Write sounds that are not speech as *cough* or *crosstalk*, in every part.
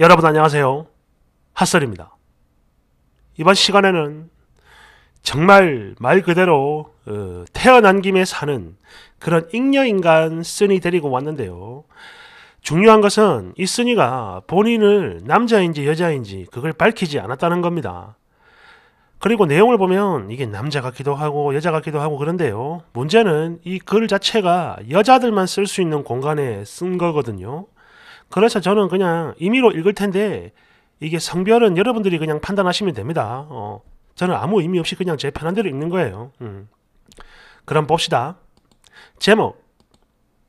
여러분 안녕하세요. 핫설입니다. 이번 시간에는 정말 말 그대로 어, 태어난 김에 사는 그런 잉여인간 쓰니 데리고 왔는데요. 중요한 것은 이 쓰니가 본인을 남자인지 여자인지 그걸 밝히지 않았다는 겁니다. 그리고 내용을 보면 이게 남자 같기도 하고 여자 같기도 하고 그런데요. 문제는 이 글 자체가 여자들만 쓸 수 있는 공간에 쓴 거거든요. 그래서 저는 그냥 임의로 읽을 텐데 이게 성별은 여러분들이 그냥 판단하시면 됩니다. 어, 저는 아무 의미 없이 그냥 제 편한 대로 읽는 거예요. 음. 그럼 봅시다. 제목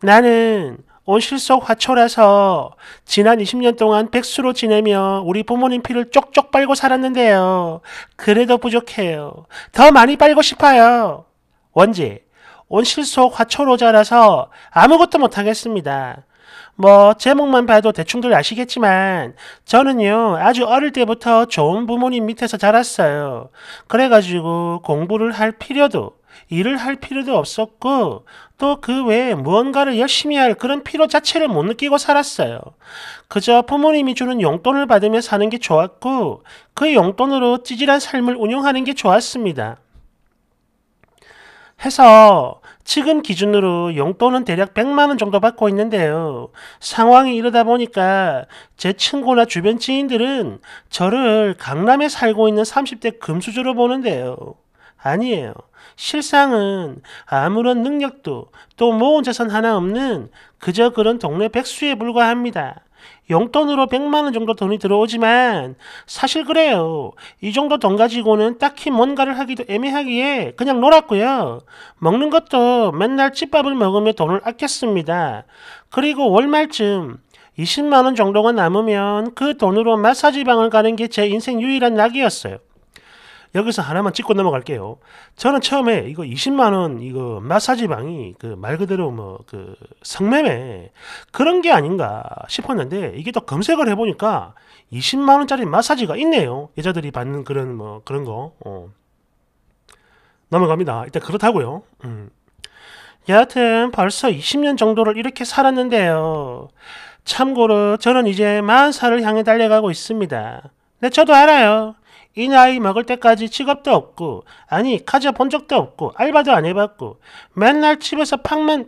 나는 온실속 화초라서 지난 20년 동안 백수로 지내며 우리 부모님 피를 쪽쪽 빨고 살았는데요. 그래도 부족해요. 더 많이 빨고 싶어요. 원지, 온실속 화초로 자라서 아무것도 못하겠습니다. 뭐 제목만 봐도 대충들 아시겠지만 저는요 아주 어릴 때부터 좋은 부모님 밑에서 자랐어요. 그래가지고 공부를 할 필요도 일을 할 필요도 없었고 또 그 외에 무언가를 열심히 할 그런 필요 자체를 못 느끼고 살았어요. 그저 부모님이 주는 용돈을 받으며 사는 게 좋았고 그 용돈으로 찌질한 삶을 운영하는 게 좋았습니다. 해서 지금 기준으로 용돈은 대략 100만원 정도 받고 있는데요. 상황이 이러다 보니까 제 친구나 주변 지인들은 저를 강남에 살고 있는 30대 금수저로 보는데요. 아니에요. 실상은 아무런 능력도 또 모은 재산 하나 없는 그저 그런 동네 백수에 불과합니다. 용돈으로 100만원 정도 돈이 들어오지만 사실 그래요. 이 정도 돈 가지고는 딱히 뭔가를 하기도 애매하기에 그냥 놀았고요. 먹는 것도 맨날 집밥을 먹으며 돈을 아꼈습니다. 그리고 월말쯤 20만원 정도가 남으면 그 돈으로 마사지방을 가는 게 제 인생 유일한 낙이었어요. 여기서 하나만 찍고 넘어갈게요. 저는 처음에 이거 20만원 이거 마사지방이 그 말 그대로 뭐 그 성매매 그런 게 아닌가 싶었는데 이게 또 검색을 해보니까 20만원짜리 마사지가 있네요. 여자들이 받는 그런 뭐 그런 거. 어. 넘어갑니다. 일단 그렇다고요. 음. 여하튼 벌써 20년 정도를 이렇게 살았는데요. 참고로 저는 이제 만사를 향해 달려가고 있습니다. 네, 저도 알아요. 이 나이 먹을 때까지 직업도 없고 아니 카지본 적도 없고 알바도 안 해봤고 맨날 집에서 팍만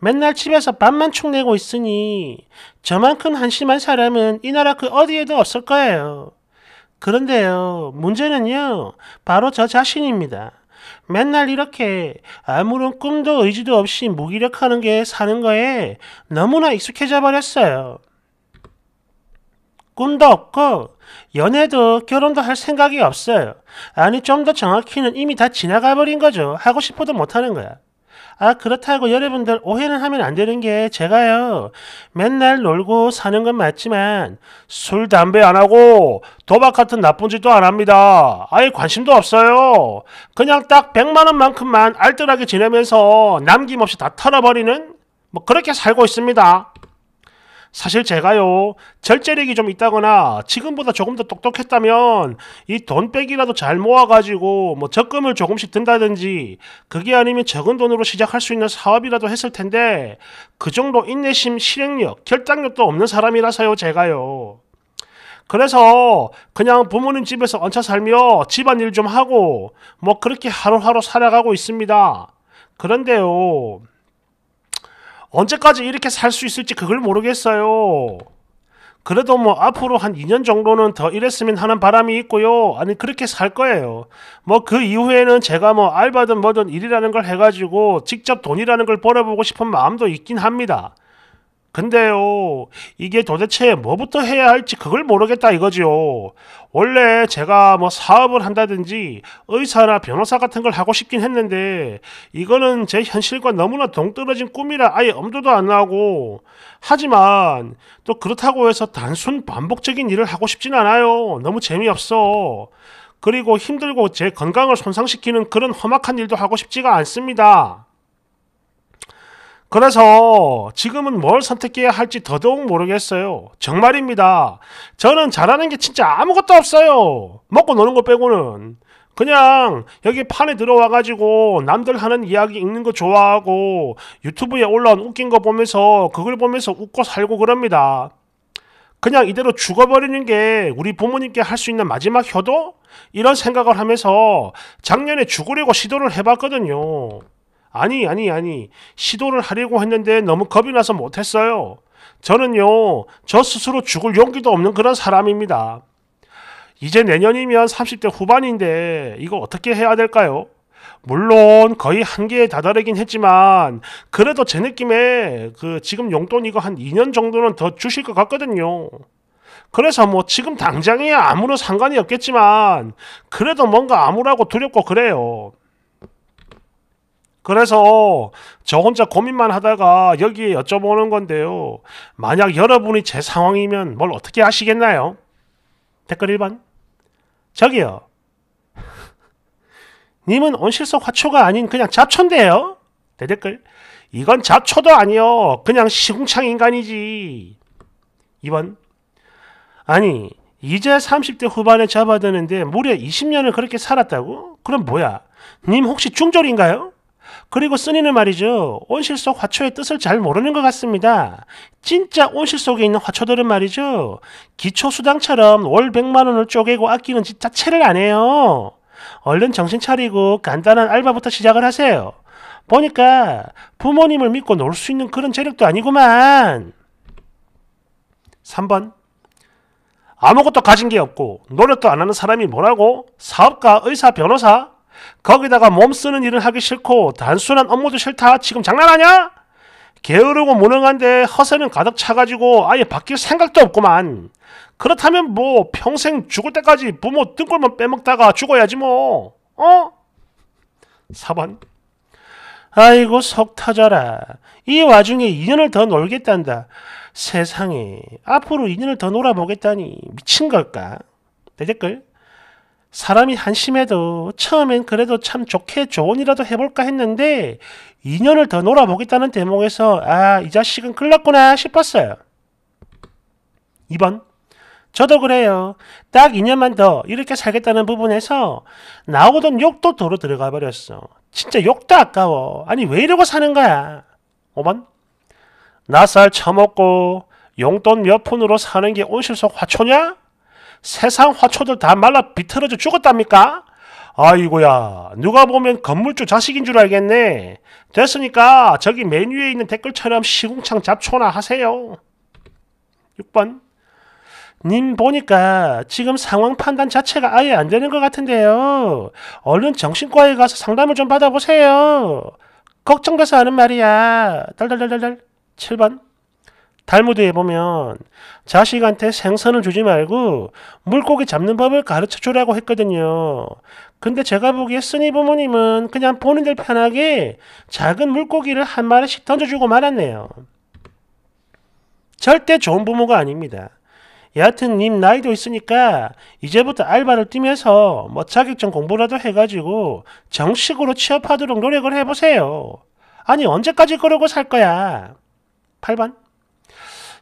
맨날 집에서 밥만 축내고 있으니 저만큼 한심한 사람은 이 나라 그 어디에도 없을 거예요. 그런데요 문제는요 바로 저 자신입니다. 맨날 이렇게 아무런 꿈도 의지도 없이 무기력하는 게 사는 거에 너무나 익숙해져 버렸어요. 꿈도 없고 연애도 결혼도 할 생각이 없어요. 아니 좀 더 정확히는 이미 다 지나가 버린 거죠. 하고 싶어도 못하는 거야. 아 그렇다고 여러분들 오해는 하면 안 되는 게 제가요 맨날 놀고 사는 건 맞지만 술 담배 안 하고 도박 같은 나쁜 짓도 안 합니다 아예 관심도 없어요 그냥 딱 100만 원만큼만 알뜰하게 지내면서 남김없이 다 털어버리는 뭐 그렇게 살고 있습니다 사실 제가요 절제력이 좀 있다거나 지금보다 조금 더 똑똑했다면 이 돈 빼기라도 잘 모아가지고 뭐 적금을 조금씩 든다든지 그게 아니면 적은 돈으로 시작할 수 있는 사업이라도 했을 텐데 그 정도 인내심, 실행력, 결단력도 없는 사람이라서요 제가요. 그래서 그냥 부모님 집에서 얹혀 살며 집안일 좀 하고 뭐 그렇게 하루하루 살아가고 있습니다. 그런데요. 언제까지 이렇게 살 수 있을지 그걸 모르겠어요. 그래도 뭐 앞으로 한 2년 정도는 더 일했으면 하는 바람이 있고요. 아니 그렇게 살 거예요. 뭐 그 이후에는 제가 뭐 알바든 뭐든 일이라는 걸 해가지고 직접 돈이라는 걸 벌어보고 싶은 마음도 있긴 합니다. 근데요, 이게 도대체 뭐부터 해야 할지 그걸 모르겠다 이거지요. 원래 제가 뭐 사업을 한다든지 의사나 변호사 같은 걸 하고 싶긴 했는데, 이거는 제 현실과 너무나 동떨어진 꿈이라 아예 엄두도 안 나고, 하지만 또 그렇다고 해서 단순 반복적인 일을 하고 싶진 않아요. 너무 재미없어. 그리고 힘들고 제 건강을 손상시키는 그런 험악한 일도 하고 싶지가 않습니다. 그래서 지금은 뭘 선택해야 할지 더더욱 모르겠어요. 정말입니다. 저는 잘하는 게 진짜 아무것도 없어요. 먹고 노는 거 빼고는. 그냥 여기 판에 들어와가지고 남들 하는 이야기 읽는 거 좋아하고 유튜브에 올라온 웃긴 거 보면서 그걸 보면서 웃고 살고 그럽니다. 그냥 이대로 죽어버리는 게 우리 부모님께 할 수 있는 마지막 효도? 이런 생각을 하면서 작년에 죽으려고 시도를 해봤거든요. 아니, 아니, 아니. 시도를 하려고 했는데 너무 겁이 나서 못했어요. 저는요, 저 스스로 죽을 용기도 없는 그런 사람입니다. 이제 내년이면 30대 후반인데 이거 어떻게 해야 될까요? 물론 거의 한계에 다다르긴 했지만 그래도 제 느낌에 그 지금 용돈 이거 한 2년 정도는 더 주실 것 같거든요. 그래서 뭐 지금 당장에 아무런 상관이 없겠지만 그래도 뭔가 암울하고 두렵고 그래요. 그래서 저 혼자 고민만 하다가 여기에 여쭤보는 건데요. 만약 여러분이 제 상황이면 뭘 어떻게 하시겠나요? 댓글 1번. 저기요. *laughs* 님은 온실성 화초가 아닌 그냥 잡초인데요? 대댓글. 네, 이건 잡초도 아니요. 그냥 시궁창 인간이지. 2번. 아니, 이제 30대 후반에 잡아드는데 무려 20년을 그렇게 살았다고? 그럼 뭐야? 님 혹시 중졸인가요? 그리고 쓰니는 말이죠. 온실 속 화초의 뜻을 잘 모르는 것 같습니다. 진짜 온실 속에 있는 화초들은 말이죠. 기초수당처럼 월 100만 원을 쪼개고 아끼는 짓 자체를 안 해요. 얼른 정신 차리고 간단한 알바부터 시작을 하세요. 보니까 부모님을 믿고 놀 수 있는 그런 재력도 아니구만. 3번 아무것도 가진 게 없고 노력도 안 하는 사람이 뭐라고? 사업가, 의사, 변호사? 거기다가 몸쓰는 일은 하기 싫고 단순한 업무도 싫다. 지금 장난하냐? 게으르고 무능한데 허세는 가득 차가지고 아예 바뀔 생각도 없구만. 그렇다면 뭐 평생 죽을 때까지 부모 등골만 빼먹다가 죽어야지 뭐. 어? 4번. 아이고 석 터져라. 이 와중에 2년을 더 놀겠단다. 세상에 앞으로 2년을 더 놀아보겠다니 미친 걸까? 대댓글. 사람이 한심해도 처음엔 그래도 참 좋게 좋은 이라도 해볼까 했는데 2년을 더 놀아보겠다는 대목에서 아, 이 자식은 글렀구나 싶었어요. 2번. 저도 그래요. 딱 2년만 더 이렇게 살겠다는 부분에서 나오던 욕도 도로 들어가 버렸어. 진짜 욕도 아까워. 아니, 왜 이러고 사는 거야? 5번. 낯살 처먹고 용돈 몇 푼으로 사는 게 온실 속 화초냐? 세상 화초들 다 말라 비틀어져 죽었답니까? 아이고야 누가 보면 건물주 자식인 줄 알겠네. 됐으니까 저기 메뉴에 있는 댓글처럼 시궁창 잡초나 하세요. 6번 님 보니까 지금 상황 판단 자체가 아예 안 되는 것 같은데요. 얼른 정신과에 가서 상담을 좀 받아보세요. 걱정돼서 하는 말이야. 달달달달달. 7번 달무드에 보면 자식한테 생선을 주지 말고 물고기 잡는 법을 가르쳐 주라고 했거든요. 근데 제가 보기에 스니 부모님은 그냥 보는 들 편하게 작은 물고기를 한 마리씩 던져주고 말았네요. 절대 좋은 부모가 아닙니다. 여하튼 님 나이도 있으니까 이제부터 알바를 뛰면서 뭐 자격증 공부라도 해가지고 정식으로 취업하도록 노력을 해보세요. 아니 언제까지 그러고 살 거야? 8번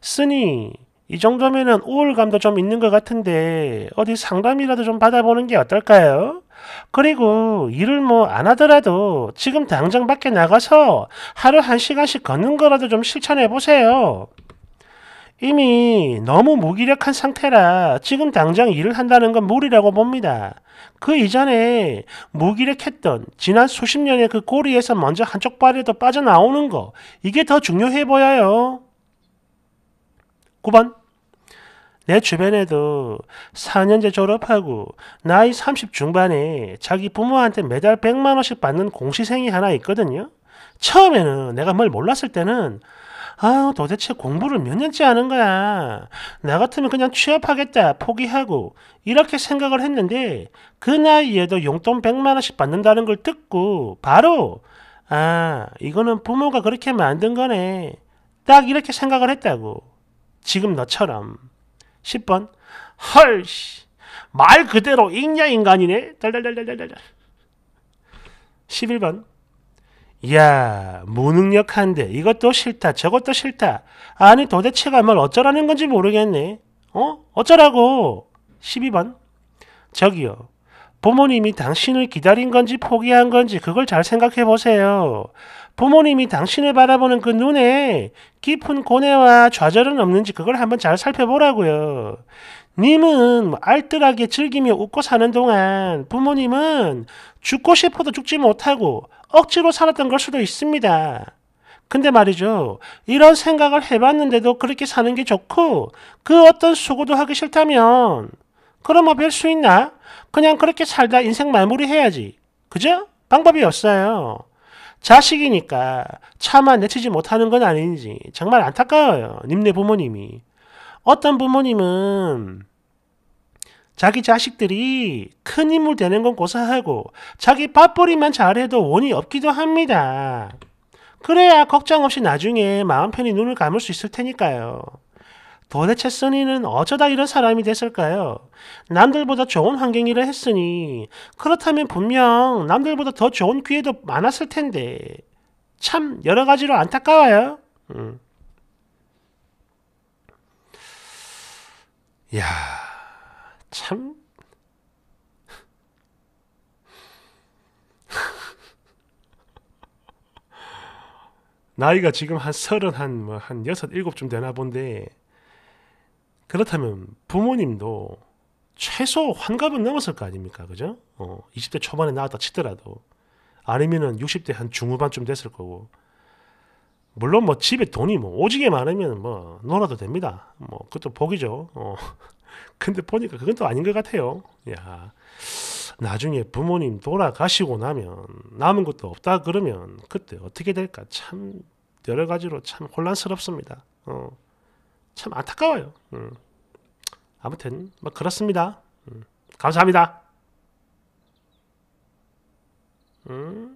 쓰니 이 정도면은 우울감도 좀 있는 것 같은데 어디 상담이라도 좀 받아보는 게 어떨까요? 그리고 일을 뭐 안 하더라도 지금 당장 밖에 나가서 하루 한 시간씩 걷는 거라도 좀 실천해 보세요. 이미 너무 무기력한 상태라 지금 당장 일을 한다는 건 무리라고 봅니다. 그 이전에 무기력했던 지난 수십 년의 그 고리에서 먼저 한쪽 발에도 빠져나오는 거 이게 더 중요해 보여요. 9번 내 주변에도 4년제 졸업하고 나이 30 중반에 자기 부모한테 매달 100만 원씩 받는 공시생이 하나 있거든요. 처음에는 내가 뭘 몰랐을 때는 아 도대체 공부를 몇 년째 하는 거야. 나 같으면 그냥 취업하겠다 포기하고 이렇게 생각을 했는데 그 나이에도 용돈 100만 원씩 받는다는 걸 듣고 바로 아 이거는 부모가 그렇게 만든 거네. 딱 이렇게 생각을 했다고. 지금 너처럼 10번 헐말 그대로 익냐 인간이네 달달달달달달 11번 야 무능력한데 이것도 싫다 저것도 싫다 아니 도대체가 뭘 어쩌라는 건지 모르겠네 어? 어쩌라고 12번 저기요 부모님이 당신을 기다린 건지 포기한 건지 그걸 잘 생각해 보세요 부모님이 당신을 바라보는 그 눈에 깊은 고뇌와 좌절은 없는지 그걸 한번 잘 살펴보라고요. 님은 알뜰하게 즐기며 웃고 사는 동안 부모님은 죽고 싶어도 죽지 못하고 억지로 살았던 걸 수도 있습니다. 근데 말이죠. 이런 생각을 해봤는데도 그렇게 사는 게 좋고 그 어떤 수고도 하기 싫다면 그럼 뭐별수 있나? 그냥 그렇게 살다 인생 마무리해야지. 그죠? 방법이 없어요. 자식이니까 차마 내치지 못하는 건 아닌지 정말 안타까워요. 님네 부모님이. 어떤 부모님은 자기 자식들이 큰 인물 되는 건 고사하고 자기 밥벌이만 잘해도 원이 없기도 합니다. 그래야 걱정 없이 나중에 마음 편히 눈을 감을 수 있을 테니까요. 도대체 써이는 어쩌다 이런 사람이 됐을까요? 남들보다 좋은 환경이라 했으니 그렇다면 분명 남들보다 더 좋은 기회도 많았을 텐데 참 여러 가지로 안타까워요. 음. 야, 참. *laughs* 나이가 지금 한 서른 뭐 한뭐한 여섯 일곱쯤 되나 본데 그렇다면 부모님도 최소 환갑은 넘었을 거 아닙니까? 그죠? 어, 20대 초반에 나왔다 치더라도 아니면은 60대 한 중후반쯤 됐을 거고 물론 뭐 집에 돈이 뭐 오지게 많으면 뭐 놀아도 됩니다. 뭐 그것도 복이죠. 어. *laughs* 근데 보니까 그건 또 아닌 것 같아요. 야 나중에 부모님 돌아가시고 나면 남은 것도 없다 그러면 그때 어떻게 될까 참 여러 가지로 참 혼란스럽습니다. 어. 참 안타까워요. 음. 아무튼 뭐 그렇습니다. 음. 감사합니다. 음.